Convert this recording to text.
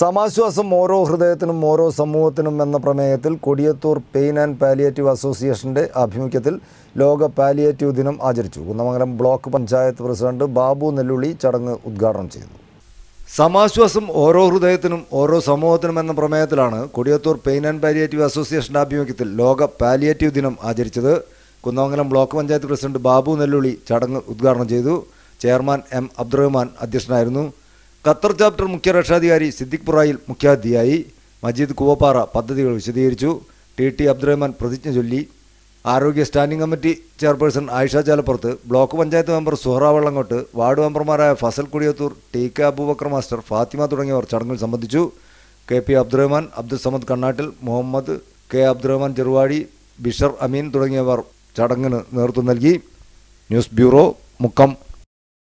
സമാശ്വാസം ഓരോ ഹൃദയത്തിനും ഓരോ സമൂഹത്തിനും എന്ന പ്രമേയത്തിൽ കൊടിയത്തൂർ പെയിൻ ആൻഡ് പാലിയേറ്റീവ് അസോസിയേഷൻ്റെ ആഭിമുഖ്യത്തിൽ ലോക പാലിയേറ്റീവ് ദിനം ആചരിച്ചു കുന്നമംഗലം ബ്ലോക്ക് പഞ്ചായത്ത് പ്രസിഡന്റ് ബാബു നെല്ലുള്ളി ചടങ്ങ് ഉദ്ഘാടനം ചെയ്തു സമാശ്വാസം ഓരോ ഹൃദയത്തിനും ഓരോ സമൂഹത്തിനും എന്ന പ്രമേയത്തിലാണ് കൊടിയത്തൂർ പെയിൻ ആൻഡ് പാലിയേറ്റീവ് അസോസിയേഷൻ്റെ ആഭിമുഖ്യത്തിൽ ലോക പാലിയേറ്റീവ് ദിനം ആചരിച്ചത് കുന്നമംഗലം ബ്ലോക്ക് പഞ്ചായത്ത് പ്രസിഡന്റ് ബാബു നെല്ലുള്ളി ചടങ്ങ് ഉദ്ഘാടനം ചെയ്തു ചെയർമാൻ എം അബ്ദുറഹ്മാൻ അധ്യക്ഷനായിരുന്നു ഖത്തർ ചാപ്റ്റർ മുഖ്യ രക്ഷാധികാരി സിദ്ദിഖ് പുറായിൽ മുഖ്യാതിഥിയായി മജീദ് കുവപ്പാറ പദ്ധതികൾ വിശദീകരിച്ചു ടി ടി അബ്ദുറഹ്മാൻ പ്രതിജ്ഞ ചൊല്ലി ആരോഗ്യ standing committee chairperson Ayisha Chalappurath block panchayat member Suhara Vallangott ward മെമ്പർമാരായ Fasal Kudiyathur T K Abubakar master Fathima തുടങ്ങിയവർ ചടങ്ങിൽ സംബന്ധിച്ചു K P Abdurahman Abdul Samad Kannattil Muhammed K Abdurahman Cheruvadi Bishar Ameen തുടങ്ങിയവർ ചടങ്ങിന് നേതൃത്വം നൽകി ന്യൂസ് ബ്യൂറോ മുക്കം